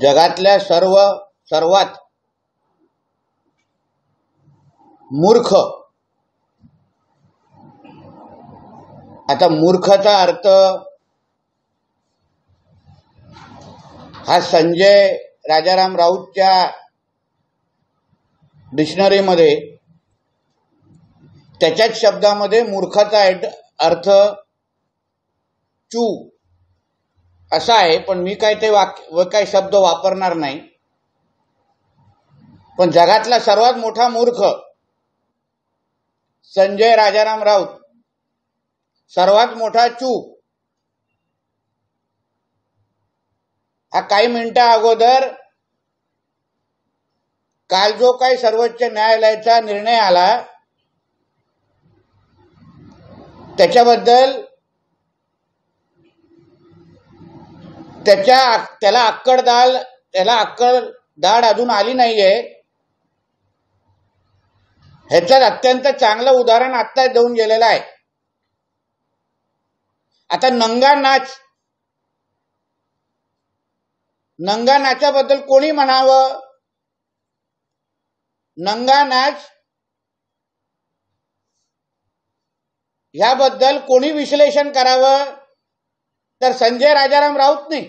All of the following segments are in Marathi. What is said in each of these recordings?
जगातल्या सर्व सर्वात मूर्ख आता मूर्खाचा अर्थ हा संजय राजाराम राऊतच्या डिक्शनरीमध्ये त्याच्याच शब्दामध्ये मूर्खाचा अर्थ चू असा आहे पण मी काय ते वाक्य व काही शब्द वापरणार नाही पण जगातला सर्वात मोठा मूर्ख संजय राजाराम राऊत सर्वात मोठा चू हा काही मिनिटा अगोदर काल जो काही सर्वोच्च न्यायालयाचा निर्णय आला त्याच्याबद्दल त्याच्या त्याला अक्कड दाल त्याला अक्कड दाड अजून आली नाहीये ह्याच्यात अत्यंत चांगलं उदाहरण आता देऊन गेलेलं आहे आता नंगा नाच नंगा नाचाबद्दल कोणी म्हणावं नंगा नाच ह्याबद्दल कोणी विश्लेषण करावं तर संजय राजाराम राऊत नाही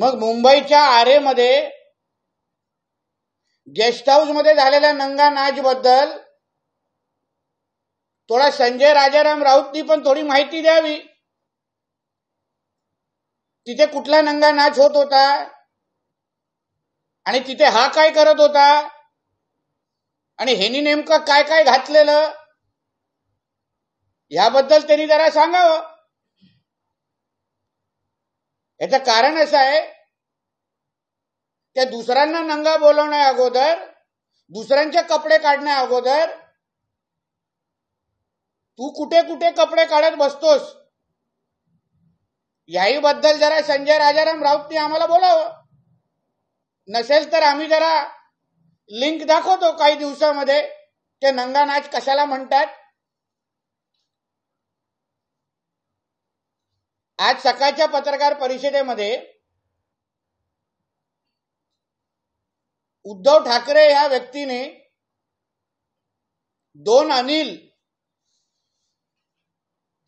मग मुंबईच्या आरेमध्ये गेस्ट हाऊस मध्ये झालेल्या नंगा नाच बद्दल थोडा संजय राजाराम राऊतनी पण थोडी माहिती द्यावी तिथे कुठला नंगा नाच होत होता आणि तिथे हा काय करत होता आणि हेनी नेमकं काय काय घातलेलं याबद्दल त्यांनी जरा सांगावं याच कारण असं आहे त्या दुसऱ्यांना नंगा बोलवण्या अगोदर दुसऱ्यांचे कपडे काढण्या अगोदर तू कुठे कुठे कपडे काढत बसतोस याही बद्दल जरा संजय राजाराम राऊतनी आम्हाला बोलावं नसेल तर आम्ही जरा लिंक दाखवतो काही दिवसामध्ये ते नंगा नाच कशाला म्हणतात आज सकाळच्या पत्रकार परिषदेमध्ये उद्धव ठाकरे ह्या व्यक्तीने दोन अनिल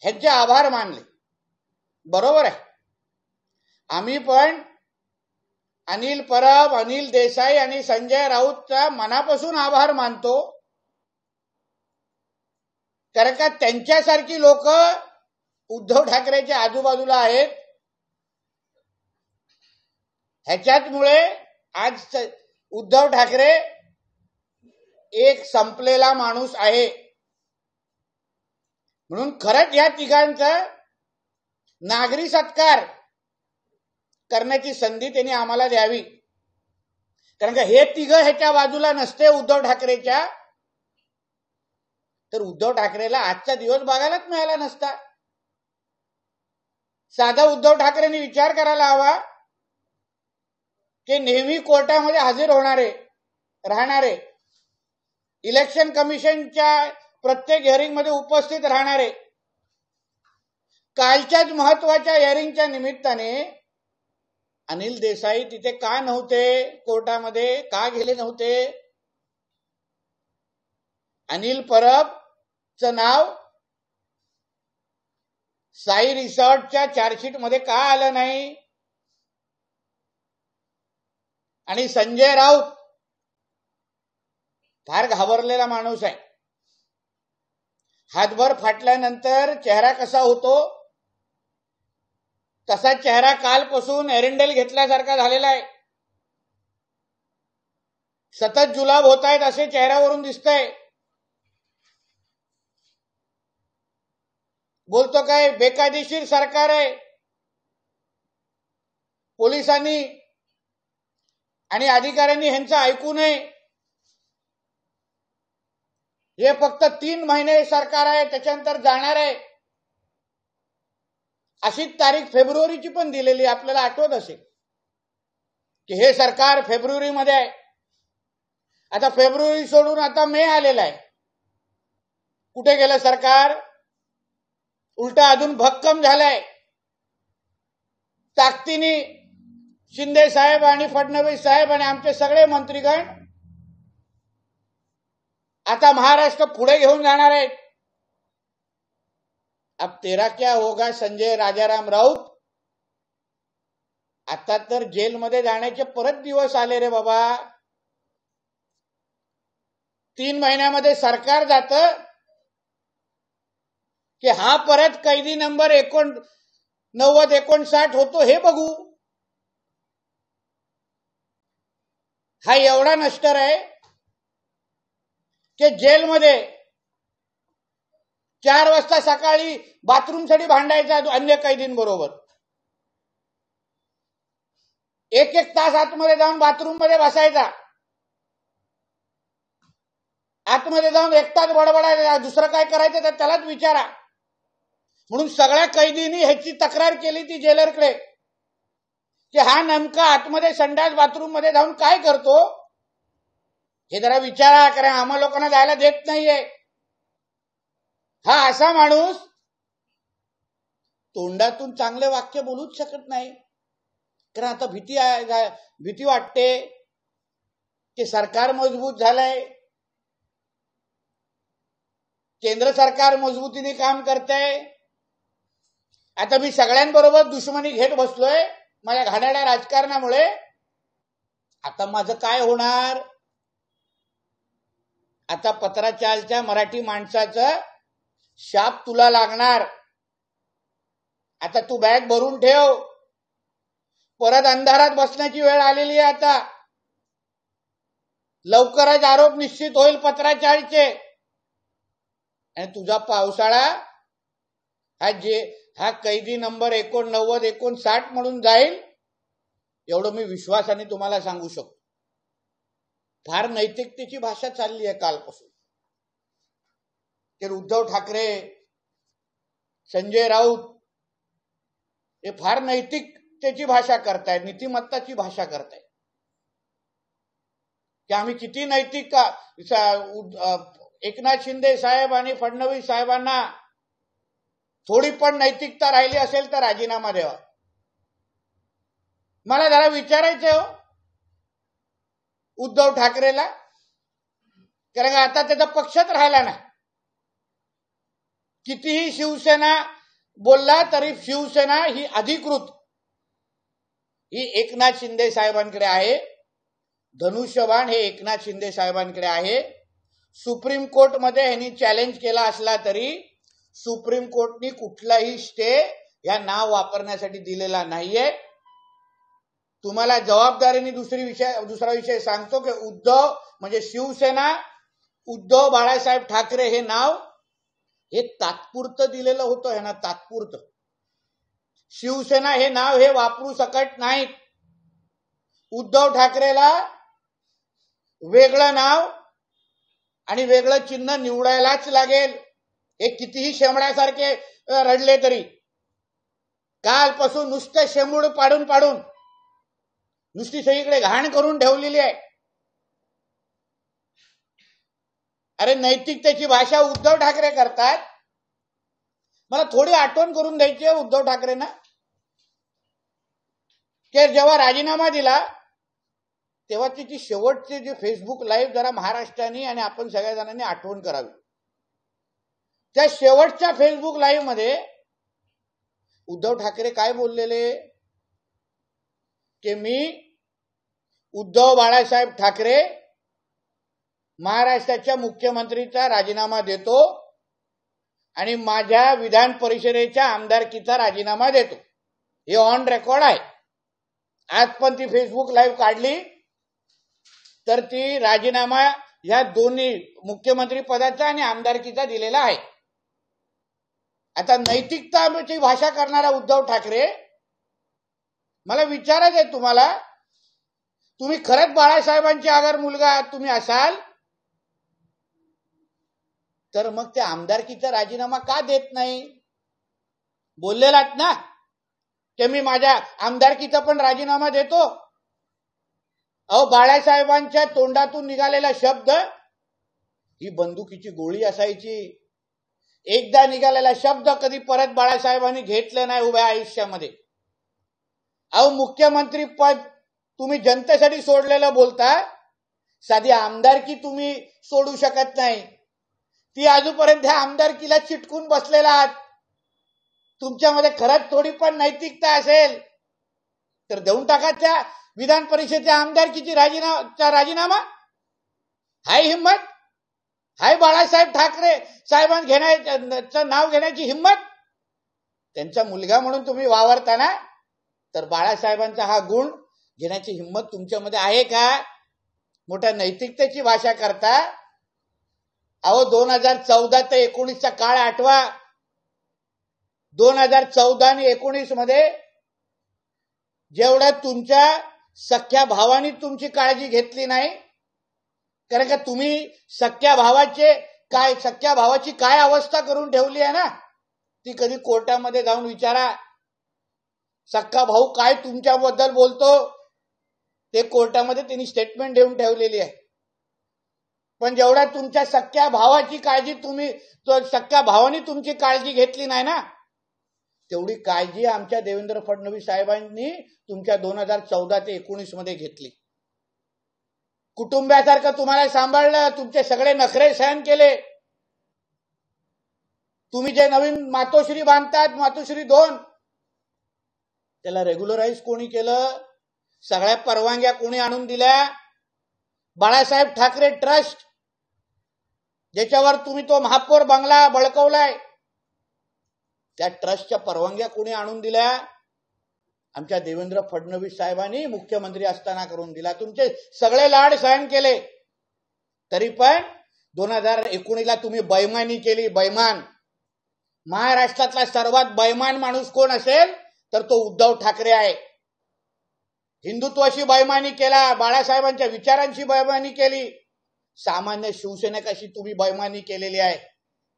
ह्यांचे आभार मानले बरोबर आहे आम्ही पण अनिल परब अनिल देसाई आणि संजय राऊतचा मनापासून आभार मानतो कारण का त्यांच्यासारखी लोक उद्धव ठाकरेच्या आजूबाजूला आहेत ह्याच्यामुळे आज उद्धव ठाकरे एक संपलेला माणूस आहे म्हणून खरंच या तिघांचा नागरी सत्कार करण्याची संधी त्यांनी आम्हाला द्यावी कारण का हे तिघ ह्याच्या बाजूला नसते उद्धव ठाकरेच्या तर उद्धव ठाकरेला आजचा दिवस बघायलाच मिळाला नसता साधा उद्धव ठाकरेंनी विचार करायला हवा की नेहमी कोर्टामध्ये हजर होणारे राहणारे इलेक्शन कमिशनच्या प्रत्येक मध्ये उपस्थित राहणारे कालच्याच महत्वाच्या हिअरिंगच्या निमित्ताने अनिल देसाई तिथे का नव्हते कोर्टामध्ये का गेले नव्हते अनिल परब च नाव साई रिसॉर्टच्या चार्जशीट मध्ये का आलं नाही आणि संजय राऊत फार घाबरलेला माणूस आहे हातभर फाटल्यानंतर चेहरा कसा होतो तसा चेहरा कालपासून एरिंडेल घेतल्यासारखा झालेला आहे सतत जुलाब होत आहेत असे चेहऱ्यावरून दिसतंय बोलतो काय बेकायदेशीर सरकार आहे पोलिसांनी आणि अधिकाऱ्यांनी ह्यांचं ऐकू नये हे फक्त तीन महिने सरकार आहे त्याच्यानंतर जाणार आहे अशी तारीख फेब्रुवारीची पण दिलेली आपल्याला आठवत असेल की हे सरकार फेब्रुवारी मध्ये आहे आता फेब्रुवारी सोडून आता मे आलेला आहे कुठे गेलं सरकार उलटा अजून भक्कम झालाय ताकदीने शिंदे साहेब आणि फडणवीस साहेब आणि आमचे सगळे मंत्रीगण आता महाराष्ट्र पुढे घेऊन जाणार आहेत अब तेरा क्या होगा संजय राजाराम राऊत आता तर जेल जेलमध्ये जाण्याचे परत दिवस आले रे बाबा तीन महिन्यामध्ये सरकार जात की हा परत कैदी नंबर एकोण नव्वद एकोणसाठ होतो हे बघू हा एवढा नष्टर आहे की जेलमध्ये चार वाजता सकाळी साठी भांडायचा अन्य कैदींबरोबर एक एक तास आतमध्ये जाऊन बाथरूम मध्ये बसायचा आतमध्ये जाऊन तास बडबडायचा दुसरं काय करायचं तर त्यालाच विचारा म्हणून सगळ्या कैदींनी ह्याची तक्रार केली ती जेलरकडे की हा नेमका आतमध्ये संडास बाथरूम मध्ये जाऊन काय करतो हे जरा विचारा कारण आम्हा लोकांना जायला देत नाहीये हा असा माणूस तोंडातून चांगले वाक्य बोलूच शकत नाही कारण आता भीती भीती वाटते की सरकार मजबूत झालंय केंद्र सरकार मजबूतीने काम करतंय आता मी सगळ्यांबरोबर दुश्मनी घेत बसलोय माझ्या घाण्याड्या राजकारणामुळे आता माझं काय होणार आता पत्राचालच्या मराठी माणसाचं शाप तुला लागणार आता तू बॅग भरून ठेव परत अंधारात बसण्याची वेळ आलेली आहे आता लवकरच आरोप निश्चित होईल पत्राचारचे आणि तुझा पावसाळा हा जे हा कैदी नंबर एकोणनव्वद एकोणसाठ म्हणून जाईल एवढं मी विश्वासाने तुम्हाला सांगू शकतो फार नैतिकतेची भाषा चालली आहे कालपासून तर उद्धव ठाकरे संजय राऊत हे फार नैतिकतेची भाषा करतायत नीतिमत्ताची भाषा करताय की आम्ही किती नैतिक एकनाथ शिंदे साहेब आणि फडणवीस साहेबांना थोडी पण नैतिकता राहिली असेल तर राजीनामा द्यावा मला जरा विचारायचं हो उद्धव ठाकरेला कारण आता त्याचा पक्षच राहिला नाही कितीही शिवसेना बोलला तरी शिवसेना ही अधिकृत ही एकनाथ शिंदे साहेबांकडे आहे धनुष्यबाण हे एकनाथ शिंदे साहेबांकडे आहे सुप्रीम कोर्टमध्ये ह्यांनी चॅलेंज केला असला तरी सुप्रीम कोर्टनी कुठलाही स्टे या नाव वापरण्यासाठी दिलेला नाहीये तुम्हाला जबाबदारीने दुसरी विषय दुसरा विषय सांगतो की उद्धव म्हणजे शिवसेना उद्धव बाळासाहेब ठाकरे हे नाव हे तात्पुरतं दिलेलं होतं ह्यांना तात्पुरतं शिवसेना हे नाव हे वापरू शकत नाहीत उद्धव ठाकरेला वेगळं नाव आणि वेगळं चिन्ह निवडायलाच लागेल हे कितीही शेमड्यासारखे रडले तरी कालपासून नुसतं शेमूड पाडून पाडून नुसती सगळीकडे घाण करून ठेवलेली आहे अरे नैतिकतेची भाषा उद्धव ठाकरे करतात मला थोडी आठवण करून द्यायची आहे उद्धव ठाकरेंना ते जेव्हा राजीनामा दिला तेव्हा तिची शेवटची जी फेसबुक लाईव्ह जरा महाराष्ट्राने आणि आपण सगळ्या जणांनी आठवण करावी त्या शेवटच्या फेसबुक लाईव्ह मध्ये उद्धव ठाकरे काय बोललेले की मी उद्धव बाळासाहेब ठाकरे महाराष्ट्राच्या मुख्यमंत्रीचा राजीनामा देतो आणि माझ्या विधान परिषदेच्या आमदारकीचा राजीनामा देतो हे ऑन रेकॉर्ड आहे आज पण ती फेसबुक लाईव्ह काढली तर ती राजीनामा ह्या दोन्ही मुख्यमंत्री पदाचा आणि आमदारकीचा दिलेला आहे आता नैतिकताची भाषा करणारा उद्धव ठाकरे मला विचारायचं आहे तुम्हाला तुम्ही खरंच बाळासाहेबांचे आगर मुलगा तुम्ही असाल तर मग त्या आमदारकीचा राजीनामा का देत नाही बोललेलात ना ते मी माझ्या आमदारकीचा पण राजीनामा देतो अहो बाळासाहेबांच्या तोंडातून निघालेला शब्द ही बंदुकीची गोळी असायची एकदा निघालेला शब्द कधी परत बाळासाहेबांनी घेतलं नाही उभ्या आयुष्यामध्ये अहो मुख्यमंत्री पद तुम्ही जनतेसाठी सोडलेलं बोलता साधी आमदारकी तुम्ही सोडू शकत नाही ती आजूपर्यंत ह्या आमदारकीला चिटकून बसलेला आहात तुमच्यामध्ये खरंच थोडी पण नैतिकता असेल तर देऊन टाका त्या विधान परिषदेच्या आमदारकीची राजीनामा राजीनामा हाय हिंमत हाय बाळासाहेब ठाकरे साहेबांना घेण्याचं नाव घेण्याची हिंमत त्यांचा मुलगा म्हणून तुम्ही वावरता ना तर बाळासाहेबांचा हा गुण घेण्याची हिंमत तुमच्यामध्ये आहे का मोठ्या नैतिकतेची भाषा करता अहो दोन हजार चौदा ते एकोणीसचा काळ आठवा दोन हजार चौदा आणि एकोणीस मध्ये जेवढ्या तुमच्या सख्या भावानी तुमची काळजी घेतली नाही कारण का तुम्ही सख्या भावाचे काय सख्या भावाची काय अवस्था करून ठेवली आहे ना ती कधी कोर्टामध्ये जाऊन विचारा सख्खा भाऊ काय तुमच्याबद्दल बोलतो ते कोर्टामध्ये त्यांनी स्टेटमेंट देऊन ठेवलेली आहे पण जेवढ्या तुमच्या सख्या भावाची काळजी तुम्ही सख्या भावाने तुमची काळजी घेतली नाही ना तेवढी काळजी आमच्या देवेंद्र फडणवीस साहेबांनी तुमच्या दोन हजार चौदा ते एकोणीस मध्ये घेतली कुटुंबासारखं तुम्हाला सांभाळलं तुमचे सगळे नखरे सहन केले तुम्ही जे नवीन मातोश्री बांधतात मातोश्री दोन त्याला रेग्युलराईज कोणी केलं सगळ्या परवानग्या कोणी आणून दिल्या बाळासाहेब ठाकरे ट्रस्ट ज्याच्यावर तुम्ही तो महापौर बंगला बळकवलाय त्या ट्रस्टच्या परवानग्या कोणी आणून दिल्या आमच्या देवेंद्र फडणवीस साहेबांनी मुख्यमंत्री असताना करून दिला तुमचे सगळे लाड सहन केले तरी पण दोन हजार एकोणीसला तुम्ही बैमानी केली बैमान महाराष्ट्रातला सर्वात बैमान माणूस कोण असेल तर तो उद्धव ठाकरे आहे हिंदुत्वाशी बैमानी केला बाळासाहेबांच्या विचारांशी बैमानी केली सामान्य शिवसेनेकाशी तुम्ही बैमानी केलेली आहे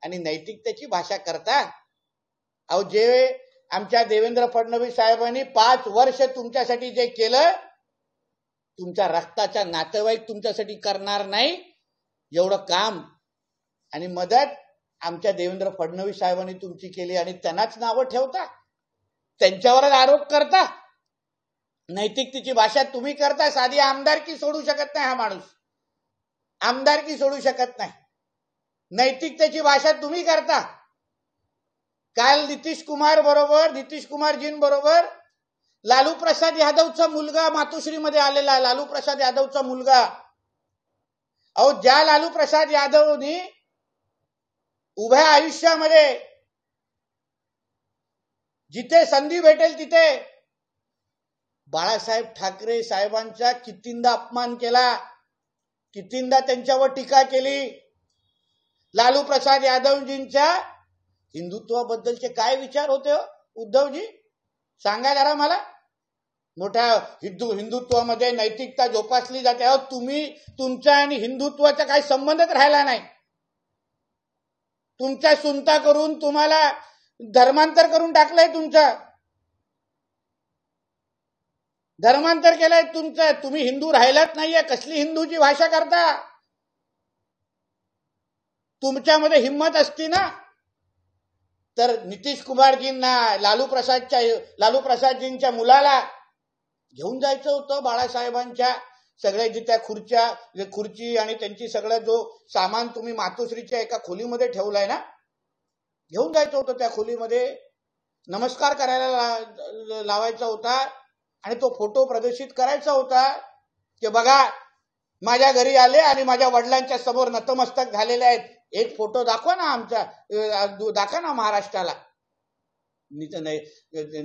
आणि नैतिकतेची भाषा करता अहो जे आमच्या देवेंद्र फडणवीस साहेबांनी पाच वर्ष तुमच्यासाठी जे केलं तुमच्या रक्ताच्या नातेवाईक तुमच्यासाठी करणार नाही एवढं काम आणि मदत आमच्या देवेंद्र फडणवीस साहेबांनी तुमची केली आणि त्यांनाच नावं ठेवता त्यांच्यावरच आरोप करता नैतिकतेची भाषा तुम्ही करता साधी आमदारकी सोडू शकत नाही हा माणूस आमदारकी सोडू शकत नाही नैतिकतेची भाषा तुम्ही करता काल नितीश कुमार बरोबर नितीश बरोबर लालू प्रसाद यादवचा मुलगा मातोश्रीमध्ये आलेला लालू प्रसाद यादवचा मुलगा अहो ज्या लालू प्रसाद यादवनी उभ्या आयुष्यामध्ये जिथे संधी भेटेल तिथे बाळासाहेब ठाकरे साहेबांचा कितींदा अपमान केला कितींदा त्यांच्यावर टीका केली लालू प्रसाद यादवजींच्या हिंदुत्वाबद्दलचे काय विचार होते हो उद्धवजी सांगा जरा मला मोठ्या हिंदू हिंदुत्वामध्ये नैतिकता जोपासली जाते अहो तुम्ही तुमचा आणि हिंदुत्वाचा काही संबंधच राहिला नाही तुमच्या सुनता करून तुम्हाला धर्मांतर करून टाकलंय तुमचं धर्मांतर केलंय तुमचं तुम्ही हिंदू राहिलाच नाहीये कसली हिंदूची भाषा करता तुमच्यामध्ये हिंमत असती ना तर नितीश कुमारजींना लालू प्रसादच्या लालू प्रसादजींच्या मुलाला घेऊन जायचं होतं बाळासाहेबांच्या सगळ्या त्या खुर्च्या खुर्ची आणि त्यांची सगळं जो सामान तुम्ही मातोश्रीच्या एका खोलीमध्ये ठेवलाय ना घेऊन जायचं होतं त्या खोलीमध्ये नमस्कार करायला लावायचा होता आणि तो फोटो प्रदर्शित करायचा होता की बघा माझ्या घरी आले आणि माझ्या वडिलांच्या समोर नतमस्तक झालेले आहेत एक फोटो दाखवा ना आमचा दाखवा ना महाराष्ट्राला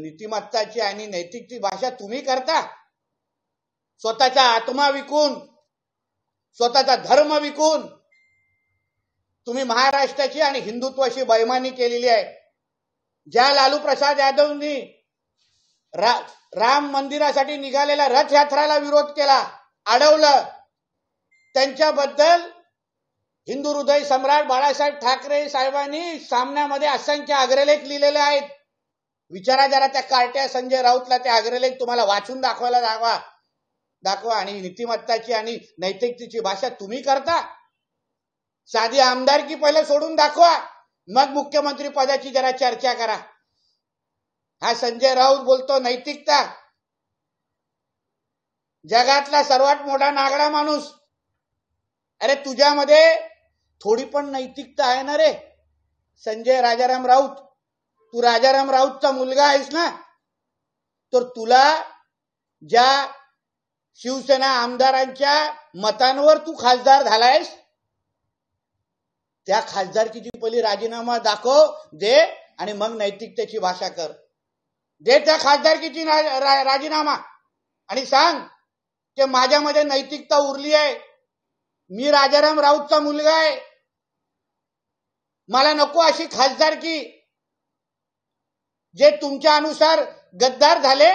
नीतिमत्ताची आणि नैतिकची भाषा तुम्ही करता स्वतःचा आत्मा विकून स्वतःचा धर्म विकून तुम्ही महाराष्ट्राची आणि हिंदुत्वाशी बैमानी केलेली आहे ज्या लालू प्रसाद यादवनी रा, राम मंदिरासाठी निघालेल्या रथयात्राला विरोध केला अडवलं त्यांच्याबद्दल हिंदू हृदय सम्राट बाळासाहेब ठाकरे साहेबांनी सामन्यामध्ये असंख्य अग्रलेख लिहिलेले आहेत विचारा जरा त्या कार्ट्या संजय राऊतला त्या अग्रलेख तुम्हाला वाचून दाखवायला दाखवा दाखवा आणि नीतिमत्ताची आणि नैतिकतेची भाषा तुम्ही करता साधी आमदारकी पहिले सोडून दाखवा मग मुख्यमंत्री पदाची जरा चर्चा करा हा संजय राऊत बोलतो नैतिकता जगातला सर्वात मोठा नागडा माणूस अरे तुझ्यामध्ये थोडी पण नैतिकता आहे ना रे संजय राजाराम राऊत तू राजाराम राऊतचा मुलगा आहेस ना तर तुला ज्या शिवसेना आमदारांच्या मतांवर तू खासदार झालायस त्या खासदारकीची पहिली राजीनामा दाखव दे आणि मग नैतिकतेची भाषा कर दे त्या खासदारकीची राजीनामा आणि सांग की माझ्यामध्ये नैतिकता उरली आहे मी राजाराम राऊतचा मुलगा आहे मला नको अशी खासदारकी जे तुमच्या अनुसार गद्दार झाले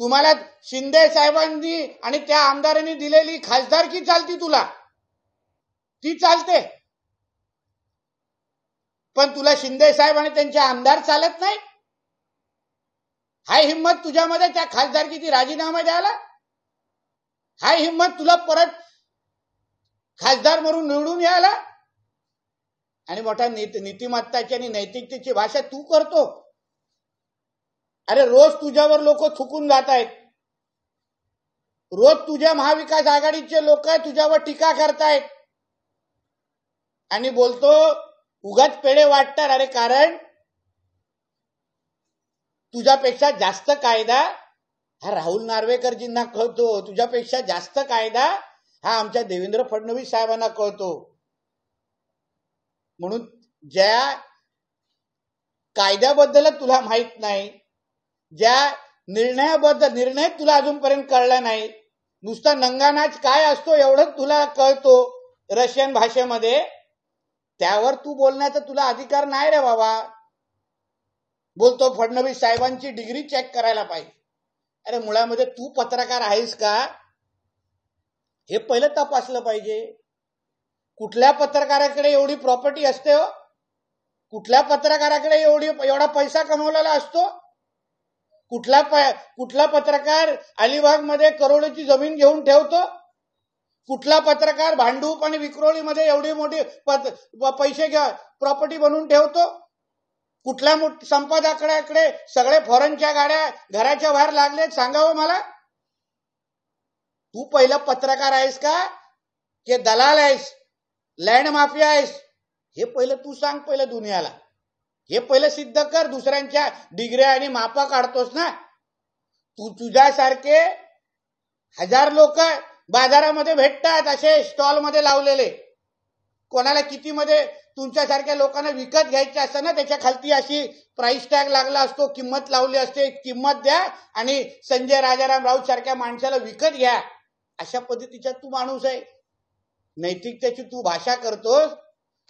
तुम्हाला शिंदे साहेबांनी आणि त्या आमदारांनी दिलेली खासदारकी चालती तुला ती चालते पण तुला शिंदे साहेब आणि त्यांचे आमदार चालत नाही हाय हिंमत तुझ्यामध्ये त्या खासदारकीची राजीनामा द्यायला हाय हिंमत तुला परत खासदार म्हणून निवडून यायला आणि मोठ्या नीतिमत्ताची आणि नैतिकतेची भाषा तू करतो अरे रोज तुझ्यावर लोक थुकून जात आहेत रोज तुझ्या महाविकास आघाडीचे लोक तुझ्यावर टीका करतायत आणि बोलतो उगाच पेढे वाटतात अरे कारण तुझ्यापेक्षा जास्त कायदा हा राहुल नार्वेकरजींना कळतो तुझ्यापेक्षा जास्त कायदा हा आमच्या देवेंद्र फडणवीस साहेबांना कळतो म्हणून ज्या कायद्याबद्दल तुला माहित नाही ज्या निर्णयाबद्दल निर्णय तुला अजूनपर्यंत कळला नाही नुसता नंगानाच काय असतो एवढंच तुला कळतो रशियन भाषेमध्ये त्यावर तू बोलण्याचा तुला अधिकार नाही रे बाबा बोलतो फडणवीस साहेबांची डिग्री चेक करायला पाहिजे अरे मुळामध्ये तू पत्रकार आहेस का हे पहिलं तपासलं पाहिजे कुठल्या पत्रकाराकडे एवढी प्रॉपर्टी असते हो कुठल्या पत्रकाराकडे एवढी एवढा पैसा कमवलेला असतो कुठला कुठला पत्रकार अलिबाग मध्ये करोडोची जमीन घेऊन ठेवतो कुठला पत्रकार भांडूप आणि विक्रोळीमध्ये एवढी मोठी पैसे घ्या प्रॉपर्टी बनवून ठेवतो कुठल्या संपदाकड्याकडे सगळे फॉरेनच्या गाड्या घराच्या बाहेर लागले सांगावं मला तू पहिला पत्रकार आहेस का के दलाल आहेस लँड माफिया आहेस हे पहिलं तू सांग पहिलं दुनियाला हे पहिलं सिद्ध कर दुसऱ्यांच्या डिग्र्या आणि मापा काढतोस ना तू तुझ्यासारखे हजार लोक बाजारामध्ये भेटतात असे स्टॉल मध्ये लावलेले कोणाला किती मध्ये तुमच्यासारख्या लोकांना विकत घ्यायचे असतं ना त्याच्या खालती अशी प्राइस टॅग लागला असतो किंमत लावली असते किंमत द्या आणि संजय राजाराम राऊत सारख्या माणसाला विकत घ्या अशा पद्धतीचा तू माणूस आहे नैतिकतेची तू भाषा करतोस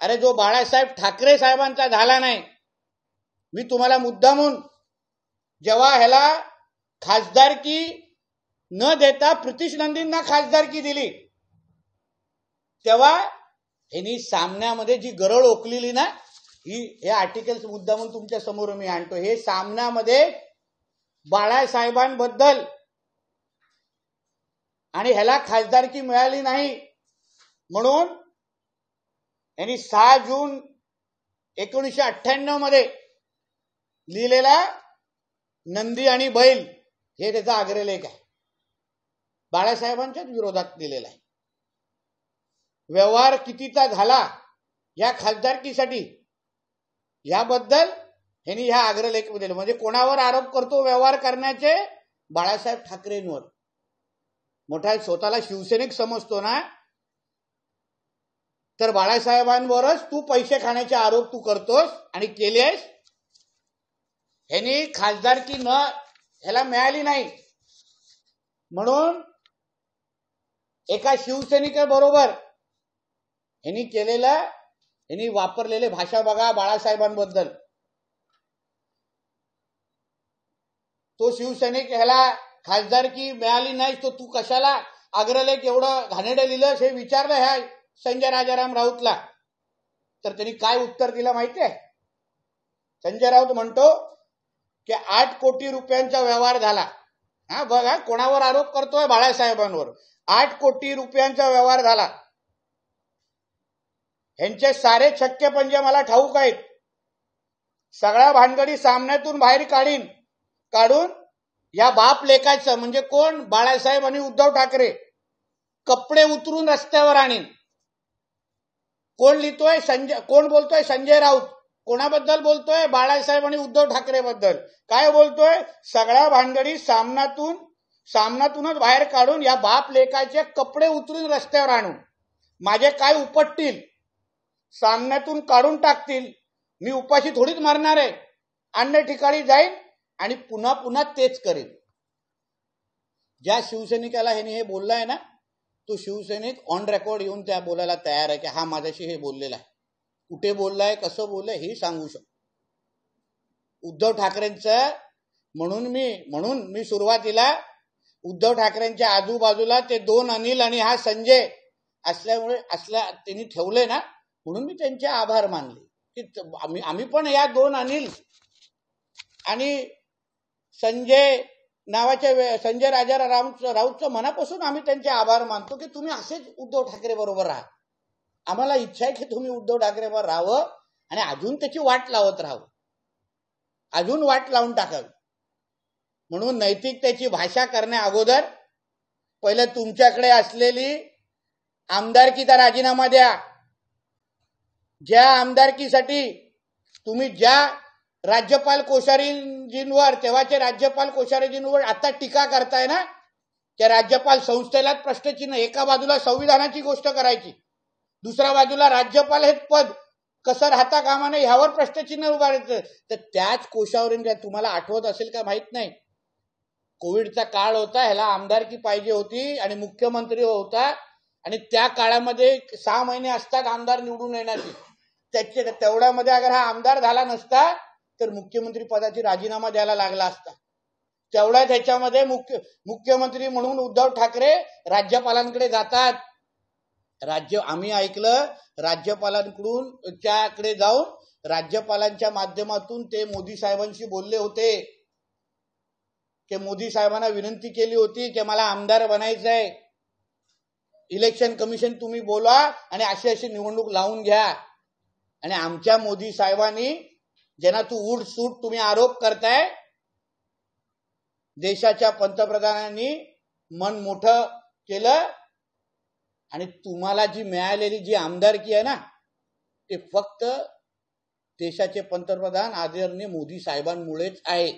अरे जो बाळासाहेब ठाकरे साहेबांचा झाला नाही मी तुम्हाला मुद्दामून जेव्हा ह्याला खासदारकी न देता प्रितिश नंदींना खासदारकी दिली तेव्हा ह्यांनी सामन्यामध्ये जी गरळ ओकलेली ना ही हे आर्टिकल्स मुद्दामून तुमच्या समोर मी आणतो हे सामन्यामध्ये बाळासाहेबांबद्दल आणि ह्याला खासदारकी मिळाली नाही म्हणून यांनी सहा जून एकोणीशे अठ्ठ्याण्णव मध्ये लिहिलेला नंदी आणि बैल हे त्याचा अग्रलेख आहे बाळासाहेबांच्याच विरोधात लिहिलेला आहे व्यवहार कितीचा झाला या खासदारकीसाठी याबद्दल ह्यांनी ह्या अग्रलेख दिले म्हणजे कोणावर आरोप करतो व्यवहार करण्याचे बाळासाहेब ठाकरेंवर मोठा स्वतःला शिवसैनिक समजतो ना तर बाळासाहेबांवरच तू पैसे खाण्याचे आरोप तू करतोस आणि केलेस ह्यानी खासदारकी न ह्याला मिळाली नाही म्हणून एका बरोबर ह्यांनी केलेलं ह्यांनी वापरलेले भाषा बघा बाळासाहेबांबद्दल तो शिवसैनिक ह्याला खासदारकी मिळाली नाही तो तू कशाला आग्रलेख एवढं घाणेडं लिहिलं हे विचारलं ह्या संजय राजाराम राऊतला तर त्यांनी काय उत्तर दिलं माहिती आहे संजय राऊत म्हणतो की आठ कोटी रुपयांचा व्यवहार झाला हा बघा कोणावर आरोप करतोय बाळासाहेबांवर आठ कोटी रुपयांचा व्यवहार झाला ह्यांचे सारे छक्के पंजे मला ठाऊक आहेत सगळ्या भानगडी सामन्यातून बाहेर काढीन काढून या बाप लेखाचं म्हणजे कोण बाळासाहेब आणि उद्धव ठाकरे कपडे उतरून रस्त्यावर आणीन कोण लिहितोय संजय कोण बोलतोय संजय राऊत कोणाबद्दल बोलतोय बाळासाहेब आणि उद्धव ठाकरे बद्दल काय बोलतोय सगळ्या भानगडी सामनातून सामनातूनच बाहेर काढून या बाप लेखाचे कपडे उतरून रस्त्यावर आणून माझे काय उपटतील सामन्यातून काढून टाकतील मी उपाशी थोडीच मारणार आहे अन्य ठिकाणी जाईन आणि पुन्हा पुन्हा तेच करेन ज्या शिवसैनिकाला ह्याने हे बोललं आहे ना तो शिवसेनेत ऑन रेकॉर्ड येऊन त्या बोलायला तयार आहे की हा माझ्याशी हे बोललेला आहे कुठे बोललाय कसं बोललंय हे सांगू शकतो उद्धव ठाकरेंचं म्हणून मी म्हणून मी सुरुवातीला उद्धव ठाकरेंच्या आजूबाजूला ते दोन अनिल आणि हा संजय असल्यामुळे असल्या त्यांनी ठेवले ना म्हणून मी त्यांचे आभार मानले की आम्ही पण या दोन अनिल आणि संजय नावाच्या संजय राजा राऊतचं मनापासून आम्ही त्यांचे आभार मानतो की तुम्ही असेच उद्धव ठाकरे बरोबर राहा आम्हाला इच्छा आहे की तुम्ही उद्धव ठाकरे बरोबर राहावं आणि अजून त्याची वाट लावत राहावं अजून वाट लावून टाकावी म्हणून नैतिकतेची भाषा करण्या अगोदर पहिले तुमच्याकडे असलेली आमदारकीचा राजीनामा द्या ज्या आमदारकीसाठी तुम्ही ज्या राज्यपाल कोश्यारीजींवर तेव्हाचे राज्यपाल कोश्यारीजींवर आता टीका करताय ना त्या राज्यपाल संस्थेलाच प्रश्नचिन्ह एका बाजूला संविधानाची गोष्ट करायची दुसऱ्या बाजूला राज्यपाल हे पद कसं राहता कामा ह्यावर प्रश्नचिन्ह उभारायचं तर त्याच कोशावरून तुम्हाला आठवत असेल का माहित नाही कोविडचा काळ होता ह्याला आमदारकी पाहिजे होती आणि मुख्यमंत्री होता आणि त्या काळामध्ये सहा महिने असतात आमदार निवडून येण्याची त्याच्या तेवढ्यामध्ये अगर हा आमदार झाला नसता तर मुख्यमंत्री पदाची राजीनामा द्यायला लागला असता तेवढ्या त्याच्यामध्ये मुख्य मुख्यमंत्री म्हणून उद्धव ठाकरे राज्यपालांकडे जातात राज्य आम्ही ऐकलं राज्यपालांकडून त्याकडे जाऊन राज्यपालांच्या माध्यमातून ते मोदी साहेबांशी बोलले होते की मोदी साहेबांना विनंती केली होती की मला आमदार बनायचं आहे इलेक्शन कमिशन तुम्ही बोला आणि अशी अशी निवडणूक लावून घ्या आणि आमच्या मोदी साहेबांनी ज्यांना तू उड सूट तुम्ही आरोप करताय देशाच्या पंतप्रधानांनी मन मोठ केलं आणि तुम्हाला जी मिळालेली जी आमदारकी आहे ना ते फक्त देशाचे पंतप्रधान आदरणीय मोदी साहेबांमुळेच आहे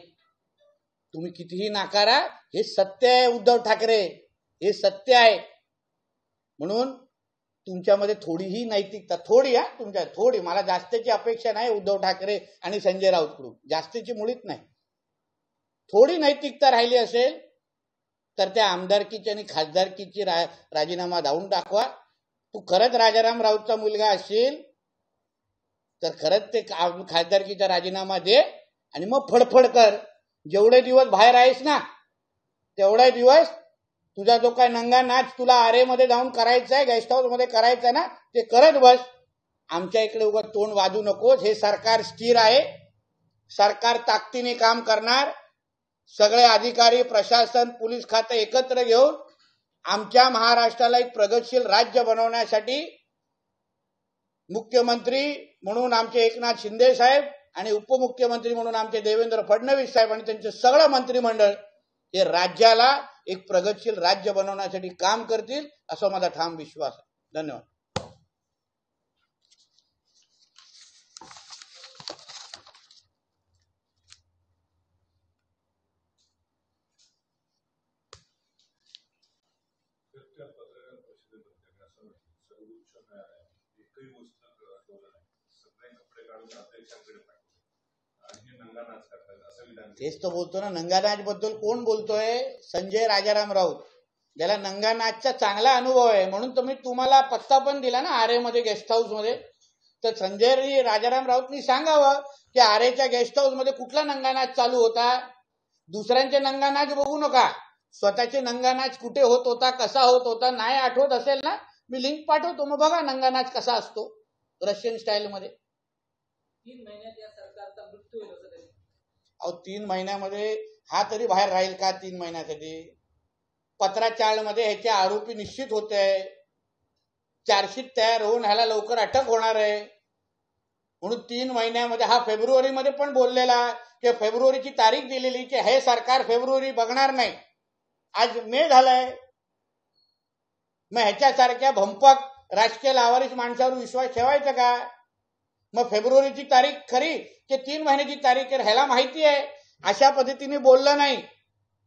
तुम्ही कितीही नाकारा हे सत्य आहे उद्धव ठाकरे हे सत्य आहे म्हणून तुमच्यामध्ये थोडीही नैतिकता थोडी हा तुमच्या थोडी मला जास्तीची अपेक्षा नाही उद्धव ठाकरे आणि संजय राऊतकडून जास्तीची मुळीच नाही थोडी नैतिकता राहिली असेल तर त्या आमदारकीची आणि खासदारकीची रा, राजीनामा धावून दाखवा तू खरंच राजाराम राऊतचा मुलगा असेल तर खरंच ते खासदारकीचा राजीनामा दे आणि मग फडफड कर जेवढे दिवस बाहेर आहेस ना तेवढे दिवस तुझा जो काय नंगा नाच तुला आरे मध्ये जाऊन करायचा आहे गेस्ट हाऊस मध्ये आहे ना ते करत बस आमच्या इकडे उगा तोंड वाजू नकोस हे सरकार स्थिर आहे सरकार ताकदीने काम करणार सगळे अधिकारी प्रशासन पोलीस खातं एकत्र घेऊन आमच्या महाराष्ट्राला एक प्रगतशील राज्य बनवण्यासाठी मुख्यमंत्री म्हणून आमचे एकनाथ शिंदे साहेब आणि उपमुख्यमंत्री म्हणून आमचे देवेंद्र फडणवीस साहेब आणि त्यांचे सगळं मंत्रिमंडळ हे राज्याला एक प्रगतशील राज्य बनवण्यासाठी काम करतील असा माझा ठाम विश्वास आहे धन्यवाद तेच तर बोलतो ना नंगानाच बद्दल कोण बोलतोय संजय राजाराम राऊत ज्याला नंगानाथचा चांगला अनुभव आहे म्हणून तुम्ही तुम्हाला पत्ता पण दिला ना आरे मध्ये गेस्ट हाऊस मध्ये तर संजय राजाराम राऊतनी सांगावं की आरेच्या गेस्ट हाऊस मध्ये कुठला नंगानाच चालू होता दुसऱ्यांचे नंगानाच बघू नका स्वतःचे नंगानाच कुठे होत होता कसा होत होता नाही आठवत असेल ना मी लिंक पाठवतो मग बघा नंगानाच कसा असतो रशियन स्टाईल मध्ये तीन महिन्यात अहो तीन महिन्यामध्ये हा तरी बाहेर राहील का तीन महिन्यासाठी मध्ये ह्याचे आरोपी निश्चित होते आहे चार्जशीट तयार होऊन ह्याला लवकर अटक होणार आहे म्हणून तीन महिन्यामध्ये हा फेब्रुवारी मध्ये पण बोललेला की फेब्रुवारीची तारीख दिलेली की हे सरकार फेब्रुवारी बघणार नाही आज मे झालाय मग ह्याच्यासारख्या भंपक राजकीय लावारीस माणसावर विश्वास ठेवायचा का मग फेब्रुवारीची तारीख खरी की तीन महिन्याची तारीख ह्याला माहिती आहे अशा पद्धतीने बोललं नाही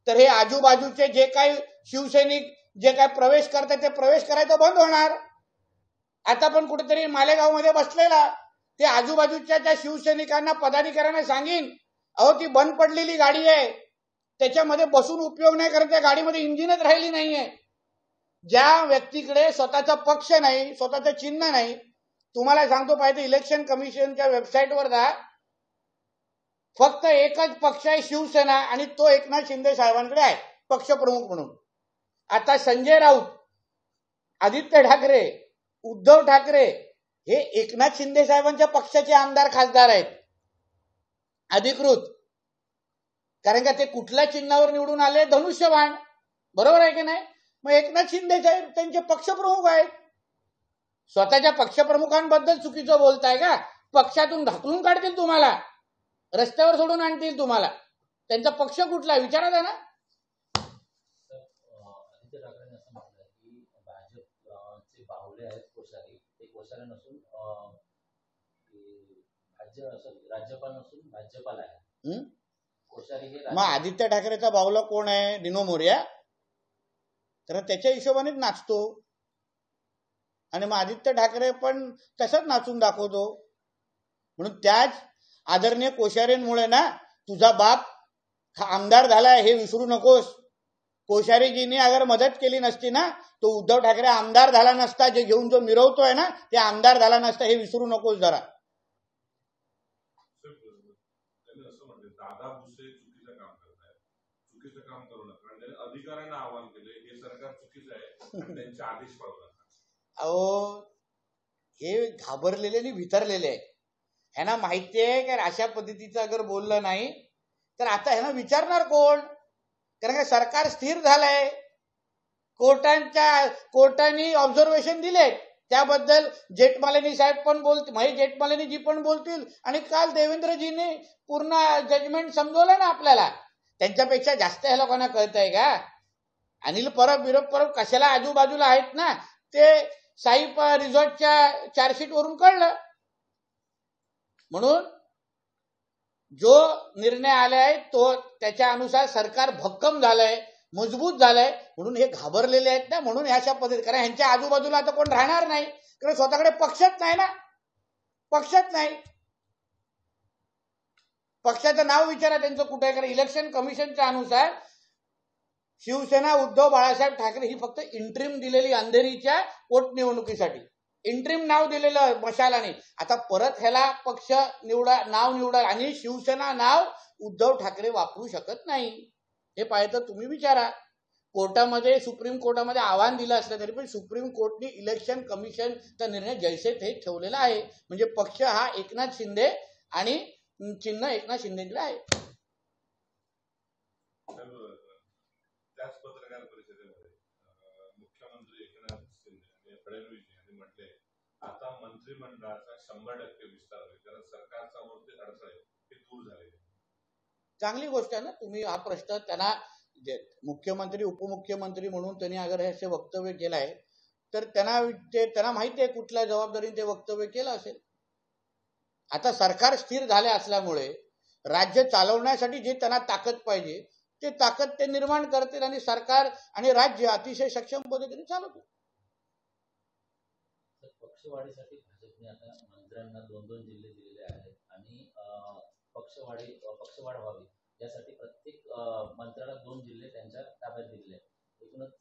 तर हे आजूबाजूचे जे काही शिवसैनिक जे काय प्रवेश करतात ते प्रवेश करायचं बंद होणार आता पण कुठेतरी मालेगावमध्ये बसलेला ते आजूबाजूच्या त्या शिवसैनिकांना पदाधिकाऱ्यांना सांगीन अहो ती बंद पडलेली गाडी आहे त्याच्यामध्ये बसून उपयोग नाही करत त्या गाडीमध्ये इंजिनच राहिली नाहीये ज्या व्यक्तीकडे स्वतःचा पक्ष नाही स्वतःचं चिन्ह नाही तुम्हाला सांगतो पाहिजे इलेक्शन कमिशनच्या वेबसाईटवर जा फक्त एकच पक्ष आहे शिवसेना आणि तो एकनाथ शिंदे साहेबांकडे आहे पक्षप्रमुख म्हणून आता संजय राऊत आदित्य ठाकरे उद्धव ठाकरे हे एकनाथ शिंदे साहेबांच्या पक्षाचे आमदार खासदार आहेत अधिकृत कारण का ते कुठल्या चिन्हावर निवडून आले धनुष्यबाण बरोबर आहे की नाही मग एकनाथ शिंदे साहेब त्यांचे पक्षप्रमुख आहेत स्वतःच्या पक्षप्रमुखांबद्दल चुकीचं बोलताय का पक्षातून ढकलून काढतील तुम्हाला रस्त्यावर सोडून आणतील तुम्हाला त्यांचा पक्ष कुठला विचारात आहे ना मग आदित्य ठाकरेचा बावला कोण आहे दिनो मोर्या तर त्याच्या हिशोबानेच नाचतो आणि मग आदित्य ठाकरे पण तसंच नाचून दाखवतो म्हणून त्याच आदरणीय कोश्यारेंमुळे ना तुझा बाप आमदार झालाय हे विसरू नकोस कोश्यारीजींनी अगर मदत केली नसती ना तो उद्धव ठाकरे आमदार झाला नसता जे घेऊन जो मिरवतोय ना ते आमदार झाला नसता हे विसरू नकोस जरा अधिकाऱ्यांना आवाहन केले हे सरकार चुकीचं आहे त्यांचे आदेश पाळतात अहो हे घाबरलेले आणि वितरलेले आहेत ह्यांना माहिती आहे अशा पद्धतीचं अगर बोललं नाही तर आता ह्यांना विचारणार कोण कारण का सरकार स्थिर झालंय कोर्टांच्या कोर्टाने ऑब्झर्वेशन दिले त्याबद्दल जेठमालिनी साहेब पण बोलतील म्हणजे जी पण बोलतील आणि काल देवेंद्रजीने पूर्ण जजमेंट समजवलं ना आपल्याला त्यांच्यापेक्षा जास्त ह्या लोकांना कळत आहे का अनिल परब विरोध परब कशाला आजूबाजूला आहेत ना ते साईप रिझॉर्टच्या चार्जशीट वरून कळलं म्हणून जो निर्णय आलाय तो त्याच्या अनुसार सरकार भक्कम झालंय मजबूत झालंय म्हणून हे घाबरलेले आहेत ना म्हणून ह्याच्या पद्धती कारण ह्यांच्या आजूबाजूला आता कोण राहणार नाही कारण स्वतःकडे पक्षच नाही ना पक्षच नाही पक्षाचं नाव विचारा त्यांचं कुठे कारण इलेक्शन कमिशनच्या अनुसार शिवसेना उद्धव बाळासाहेब ठाकरे ही फक्त इंट्रीम दिलेली अंधेरीच्या पोटनिवडणुकीसाठी इंट्रीम नाव दिलेलं मशालाने आता परत ह्याला पक्ष निवडा नाव निवडा आणि शिवसेना नाव उद्धव ठाकरे वापरू शकत नाही हे पाहायचं तुम्ही विचारा कोर्टामध्ये सुप्रीम कोर्टामध्ये आव्हान दिलं असलं तरी पण सुप्रीम कोर्टने इलेक्शन कमिशनचा निर्णय जैसे थे ठेवलेला आहे म्हणजे पक्ष हा एकनाथ शिंदे आणि चिन्ह एकनाथ शिंदेकडे आहे वेळी म्हटले आता मंत्रिमंडळाचा शंभर टक्के विस्तार होईल कारण सरकारचा ते अडथळे हे दूर झाले चांगली गोष्ट आहे ना तुम्ही हा प्रश्न त्यांना मुख्यमंत्री उपमुख्यमंत्री म्हणून त्यांनी अगर हे असे वक्तव्य केलं आहे तर त्यांना ते त्यांना माहिती आहे कुठल्या जबाबदारीने ते वक्तव्य केलं असेल आता सरकार स्थिर झाले असल्यामुळे राज्य चालवण्यासाठी जे त्यांना ताकद पाहिजे ते ताकद ते निर्माण करतील आणि सरकार आणि राज्य अतिशय सक्षम पद्धतीने चालवतील पक्षवाढीसाठी भाजपने आता मंत्र्यांना दोन दोन जिल्हे दिलेले आहेत आणि पक्षवाढी पक्षवाढ व्हावी यासाठी प्रत्येक मंत्र्याला दोन जिल्हे त्यांच्या ताब्यात दिलेले आहेत एकूणच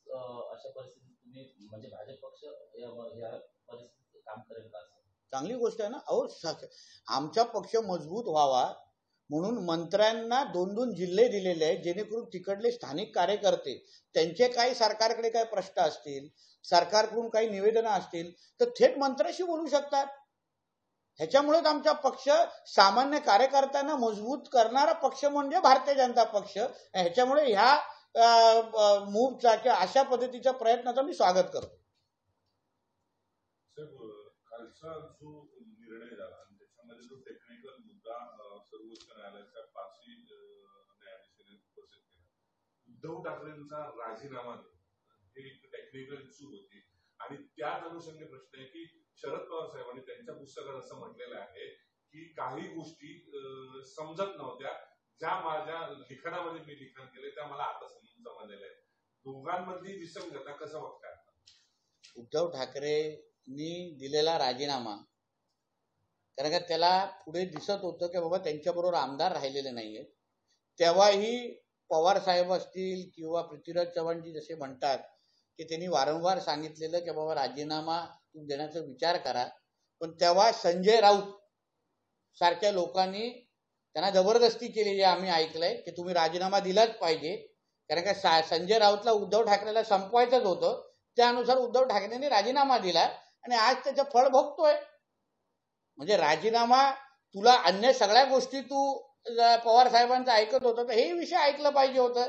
अशा परिस्थितीत तुम्ही म्हणजे भाजप पक्ष या परिस्थितीत काम करेल का चांगली गोष्ट आहे ना अहो आमचा पक्ष मजबूत व्हावा म्हणून मंत्र्यांना दोन दोन जिल्हे दिलेले आहेत जेणेकरून तिकडले स्थानिक कार्यकर्ते त्यांचे काही सरकारकडे काही प्रश्न असतील सरकारकडून काही निवेदन असतील तर थेट मंत्र्याशी बोलू शकतात ह्याच्यामुळेच आमचा पक्ष सामान्य कार्यकर्त्यांना मजबूत करणारा पक्ष म्हणजे भारतीय जनता पक्ष ह्याच्यामुळे ह्या मूवचा किंवा अशा पद्धतीच्या प्रयत्नाचं मी स्वागत करतो निर्णय झाला त्याच्यामध्ये जो टेक्निकल मुद्दा सर्वोच्च न्यायालयाच्या पाचही केला उद्धव ठाकरेंचा राजीनामा हे एक टेक्निकल इश्यू होती आणि त्याच अनुषंगाने प्रश्न आहे की शरद पवार साहेबांनी त्यांच्या पुस्तकात असं म्हटलेलं आहे की काही गोष्टी समजत नव्हत्या ज्या माझ्या लिखाणामध्ये मी लिखाण केले त्या मला आता समजून समजलेल्या आहेत दोघांमधली विसंगता कसं बघतात उद्धव ठाकरेंनी दिलेला राजीनामा कारण का त्याला पुढे दिसत होतं की बाबा त्यांच्याबरोबर आमदार राहिलेले नाहीये तेव्हाही पवार साहेब असतील किंवा पृथ्वीराज चव्हाणजी जसे म्हणतात की त्यांनी वारंवार सांगितलेलं की बाबा राजीनामा तुम्ही देण्याचा विचार करा पण तेव्हा संजय राऊत सारख्या लोकांनी त्यांना जबरदस्ती केलेली आम्ही ऐकलंय की तुम्ही राजीनामा दिलाच पाहिजे कारण का संजय राऊतला उद्धव ठाकरेला संपवायचंच होतं त्यानुसार उद्धव ठाकरेंनी राजीनामा दिला आणि आज त्याचं फळ भोगतोय म्हणजे राजीनामा तुला अन्य सगळ्या गोष्टी तू पवार साहेबांचं ऐकत होतं तर हे विषय ऐकलं पाहिजे होतं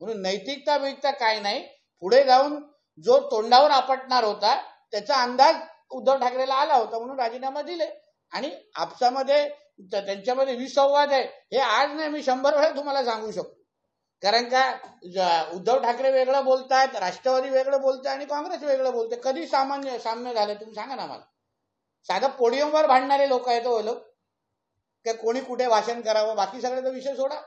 म्हणून नैतिकता बिकता काय नाही पुढे जाऊन जो तोंडावर आपटणार होता त्याचा अंदाज उद्धव ठाकरेला आला होता म्हणून राजीनामा दिले आणि आपसामध्ये त्यांच्यामध्ये विसंवाद आहे हे आज नाही मी शंभर वेळा तुम्हाला सांगू शकतो कारण का उद्धव ठाकरे वेगळं बोलतात राष्ट्रवादी वेगळं बोलते आणि काँग्रेस वेगळं बोलते कधी सामान्य साम्य झालं तुम्ही सांगा ना मला साधं पोडियमवर भांडणारे लोक आहेत हो लोक की कोणी कुठे भाषण करावं बाकी सगळ्याचा विषय सोडा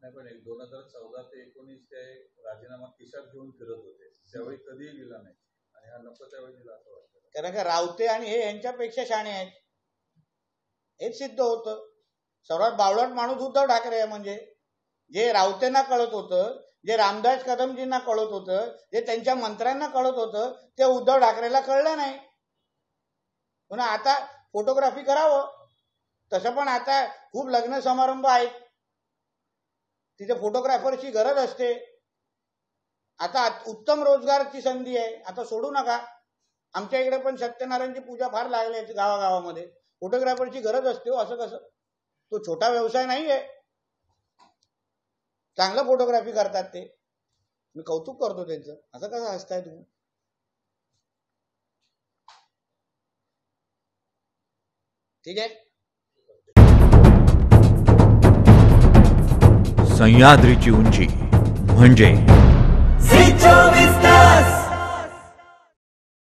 नाही पण दोन हजार चौदा ते एकोणीस ते राजीनामा किशात घेऊन फिरत होते त्यावेळी कधीही दिला नाही आणि हा नको त्यावेळी दिला असं वाटतं कारण का रावते आणि हे यांच्यापेक्षा शाणे आहेत हेच सिद्ध होतं सर्वात बावळट माणूस उद्धव ठाकरे म्हणजे जे रावतेना कळत होतं जे रामदास कदमजींना कळत होतं जे त्यांच्या मंत्र्यांना कळत होतं ते उद्धव ठाकरेला कळलं नाही म्हणून आता फोटोग्राफी करावं तसं पण आता खूप लग्न समारंभ आहेत तिथे फोटोग्राफरची गरज असते आता उत्तम रोजगारची संधी आहे आता सोडू नका आमच्या इकडे पण सत्यनारायणची पूजा फार लागली आहे गावागावामध्ये फोटोग्राफरची गरज असते हो असं कसं तो छोटा व्यवसाय नाही आहे चांगलं फोटोग्राफी करतात ते मी कौतुक करतो त्यांचं असं कसं हसताय तुम्ही ठीक आहे सह्याद्रीची उंची म्हणजे